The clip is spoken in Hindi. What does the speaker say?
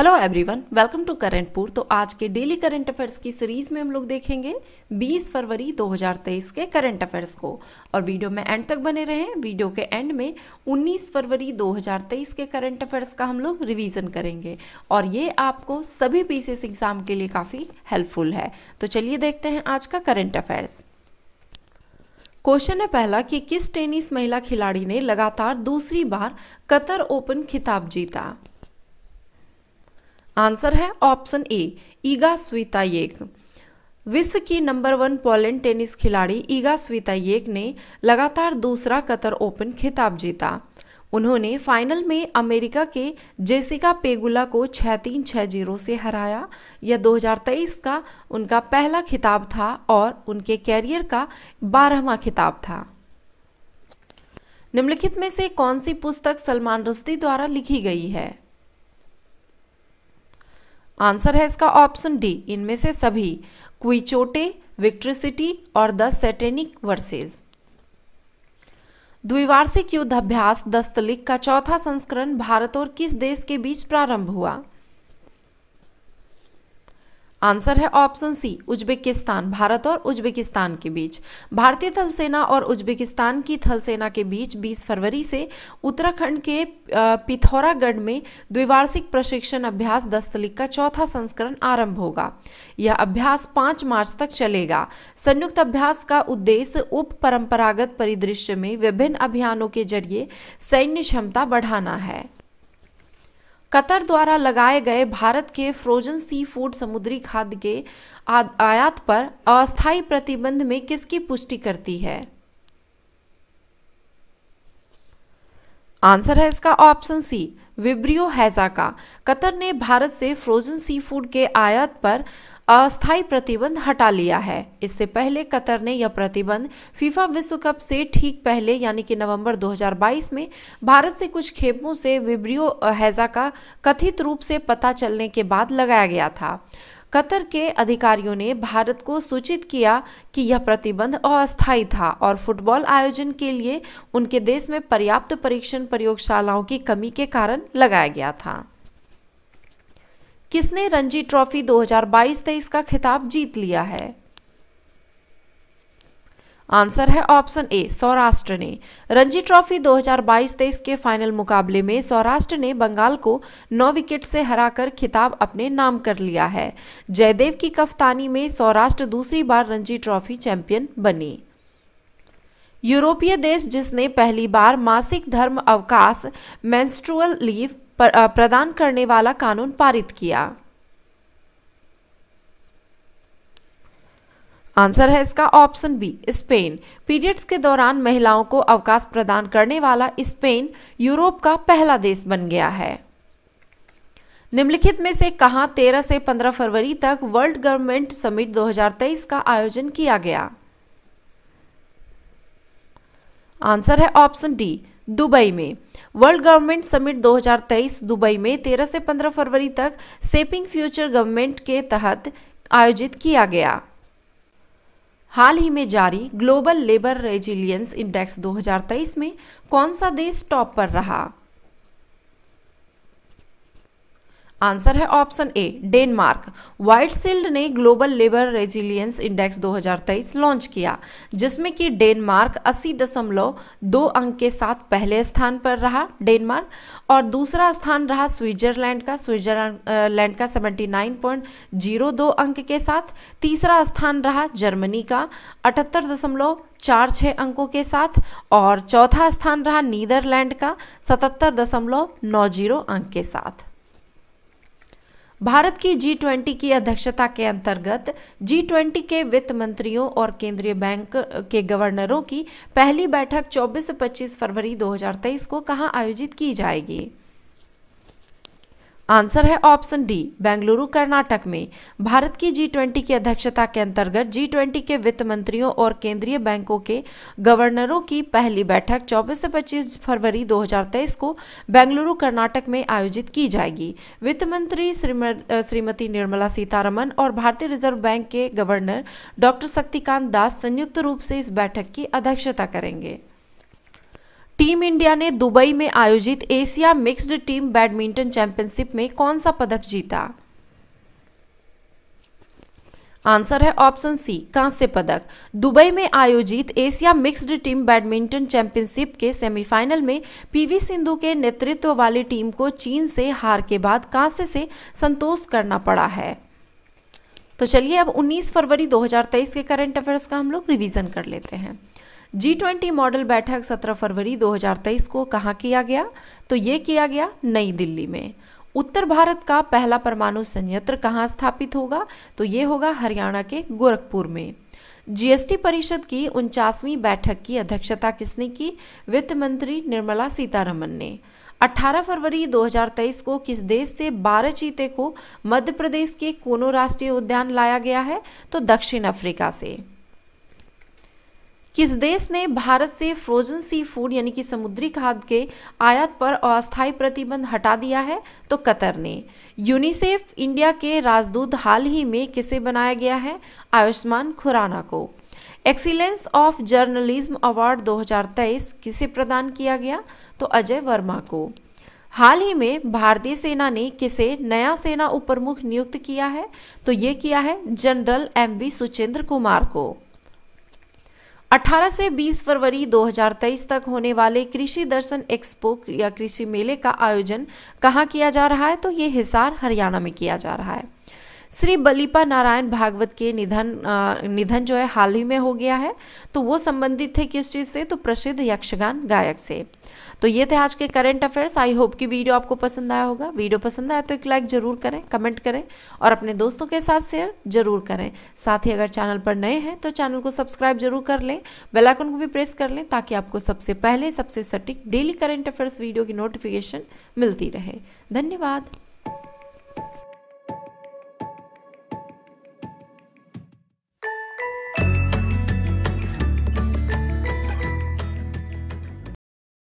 हेलो एवरीवन वेलकम टू करंटपुर तो आज के डेली करंट अफेयर्स की सीरीज में हम लोग देखेंगे 20 फरवरी 2023 के करंट अफेयर्स को और वीडियो में एंड तक बने रहें वीडियो के एंड में 19 फरवरी 2023 के करंट अफेयर्स का हम लोग रिवीजन करेंगे और ये आपको सभी पीसीएस एग्जाम के लिए काफ़ी हेल्पफुल है तो चलिए देखते हैं आज का करंट अफेयर्स क्वेश्चन है पहला कि किस टेनिस महिला खिलाड़ी ने लगातार दूसरी बार कतर ओपन खिताब जीता आंसर है ऑप्शन ए ईगा स्वितायेक विश्व की नंबर वन पोलैंड टेनिस खिलाड़ी ईगा स्वितायेक ने लगातार दूसरा कतर ओपन खिताब जीता उन्होंने फाइनल में अमेरिका के जेसिका पेगुला को छः तीन छः जीरो से हराया यह 2023 का उनका पहला खिताब था और उनके कैरियर का बारहवा खिताब था निम्नलिखित में से कौन सी पुस्तक सलमान रस्ती द्वारा लिखी गई है आंसर है इसका ऑप्शन डी इनमें से सभी क्विचोटे विक्ट्रिसिटी और द सेटेनिक वर्सेस द्विवार्षिक युद्धाभ्यास दस्तलिक का चौथा संस्करण भारत और किस देश के बीच प्रारंभ हुआ आंसर है ऑप्शन सी उज्बेकिस्तान भारत और उज्बेकिस्तान के बीच भारतीय थल सेना और उज्बेकिस्तान की थल सेना के बीच 20 फरवरी से उत्तराखंड के पिथौरागढ़ में द्विवार्षिक प्रशिक्षण अभ्यास दस्तलिक का चौथा संस्करण आरंभ होगा यह अभ्यास 5 मार्च तक चलेगा संयुक्त अभ्यास का उद्देश्य उप परंपरागत परिदृश्य में विभिन्न अभियानों के जरिए सैन्य क्षमता बढ़ाना है कतर द्वारा लगाए गए भारत के फ्रोजन सी फूड समुद्री खाद्य के आयात पर अस्थायी प्रतिबंध में किसकी पुष्टि करती है आंसर है इसका ऑप्शन सी विब्रियो हैजा का कतर ने भारत से फ्रोजन सी फूड के आयात पर अस्थायी प्रतिबंध हटा लिया है इससे पहले कतर ने यह प्रतिबंध फीफा विश्व कप से ठीक पहले यानी कि नवंबर 2022 में भारत से कुछ खेपों से विब्रियो हैजा का कथित रूप से पता चलने के बाद लगाया गया था कतर के अधिकारियों ने भारत को सूचित किया कि यह प्रतिबंध अस्थायी था और फुटबॉल आयोजन के लिए उनके देश में पर्याप्त परीक्षण प्रयोगशालाओं की कमी के कारण लगाया गया था किसने रणजी ट्रॉफी 2022-23 का खिताब जीत लिया है आंसर है ऑप्शन ए सौराष्ट्र ने रणजी ट्रॉफी 2022-23 के फाइनल मुकाबले में सौराष्ट्र ने बंगाल को नौ विकेट से हराकर खिताब अपने नाम कर लिया है जयदेव की कप्तानी में सौराष्ट्र दूसरी बार रणजी ट्रॉफी चैंपियन बनी यूरोपीय देश जिसने पहली बार मासिक धर्म अवकाश मेंस्ट्रुअल लीव प्रदान करने वाला कानून पारित किया आंसर है इसका ऑप्शन बी स्पेन पीरियड्स के दौरान महिलाओं को अवकाश प्रदान करने वाला स्पेन यूरोप का पहला देश बन गया है निम्नलिखित में से कहा 13 से 15 फरवरी तक वर्ल्ड गवर्नमेंट समिट 2023 का आयोजन किया गया आंसर है ऑप्शन डी दुबई में वर्ल्ड गवर्नमेंट समिट 2023 दुबई में 13 से 15 फरवरी तक सेपिंग फ्यूचर गवर्नमेंट के तहत आयोजित किया गया हाल ही में जारी ग्लोबल लेबर रेजिलियंस इंडेक्स 2023 में कौन सा देश टॉप पर रहा आंसर है option A Denmark Whiteshield ने global labour resilience index 2023 launch किया जिसमें कि डेनमार्क अस्सी दशमलव दो अंक के साथ पहले स्थान पर रहा डेनमार्क और दूसरा स्थान रहा स्विट्जरलैंड का स्विट्जरलैंड का 79.02 अंक के साथ तीसरा स्थान रहा जर्मनी का अठहत्तर दशमलव चार छः अंकों के साथ और चौथा स्थान रहा नीदरलैंड का सतहत्तर दशमलव नौ जीरो अंक के साथ भारत की जी ट्वेंटी की अध्यक्षता के अंतर्गत जी ट्वेंटी के वित्त मंत्रियों और केंद्रीय बैंक के गवर्नरों की पहली बैठक 24 से 25 फरवरी 2023 को कहां आयोजित की जाएगी आंसर है ऑप्शन डी बेंगलुरु कर्नाटक में भारत की जी ट्वेंटी की अध्यक्षता के अंतर्गत जी ट्वेंटी के वित्त मंत्रियों और केंद्रीय बैंकों के गवर्नरों की पहली बैठक 24 से 25 फरवरी 2023 को बेंगलुरु कर्नाटक में आयोजित की जाएगी वित्त मंत्री श्रीमती निर्मला सीतारमन और भारतीय रिजर्व बैंक के गवर्नर डॉक्टर शक्तिकांत दास संयुक्त रूप से इस बैठक की अध्यक्षता करेंगे टीम इंडिया ने दुबई में आयोजित Asia mixed team badminton championship में कौन सा पदक जीता आंसर है ऑप्शन सी कांस्य पदक दुबई में आयोजित Asia mixed team badminton championship के सेमीफाइनल में पीवी सिंधु के नेतृत्व वाली टीम को चीन से हार के बाद कांस्य से संतोष करना पड़ा है तो चलिए अब 19 फरवरी 2023 के करंट अफेयर्स का हम लोग रिवीजन कर लेते हैं जी ट्वेंटी मॉडल बैठक 17 फरवरी 2023 को कहाँ किया गया तो ये किया गया नई दिल्ली में उत्तर भारत का पहला परमाणु संयंत्र कहाँ स्थापित होगा तो ये होगा हरियाणा के गोरखपुर में जीएसटी परिषद की उनचासवीं बैठक की अध्यक्षता किसने की वित्त मंत्री निर्मला सीतारमन ने 18 फरवरी 2023 को किस देश से 12 चीते को मध्य प्रदेश के कोनो राष्ट्रीय उद्यान लाया गया है तो दक्षिण अफ्रीका से किस देश ने भारत से फ्रोजन सी फूड यानी कि समुद्री खाद्य के आयात पर अस्थायी प्रतिबंध हटा दिया है तो कतर ने यूनिसेफ इंडिया के राजदूत हाल ही में किसे बनाया गया है आयुष्मान खुराना को एक्सीलेंस ऑफ जर्नलिज्म अवार्ड 2023 किसे प्रदान किया गया तो अजय वर्मा को हाल ही में भारतीय सेना ने किसे नया सेना उप प्रमुख नियुक्त किया है तो ये किया है general M V Suchindra Kumar को 18 से 20 फरवरी 2023 तक होने वाले कृषि दर्शन एक्सपो या कृषि मेले का आयोजन कहाँ किया जा रहा है तो ये हिसार हरियाणा में किया जा रहा है श्री बलिपा नारायण भागवत के निधन आ, निधन जो है हाल ही में हो गया है तो वो संबंधित थे किस चीज़ से तो प्रसिद्ध यक्षगान गायक से तो ये थे आज के करंट अफेयर्स आई होप कि वीडियो आपको पसंद आया होगा वीडियो पसंद आया तो एक लाइक ज़रूर करें कमेंट करें और अपने दोस्तों के साथ शेयर जरूर करें साथ ही अगर चैनल पर नए हैं तो चैनल को सब्सक्राइब जरूर कर लें बेल आइकन को भी प्रेस कर लें ताकि आपको सबसे पहले सबसे सटीक डेली करंट अफेयर्स वीडियो की नोटिफिकेशन मिलती रहे धन्यवाद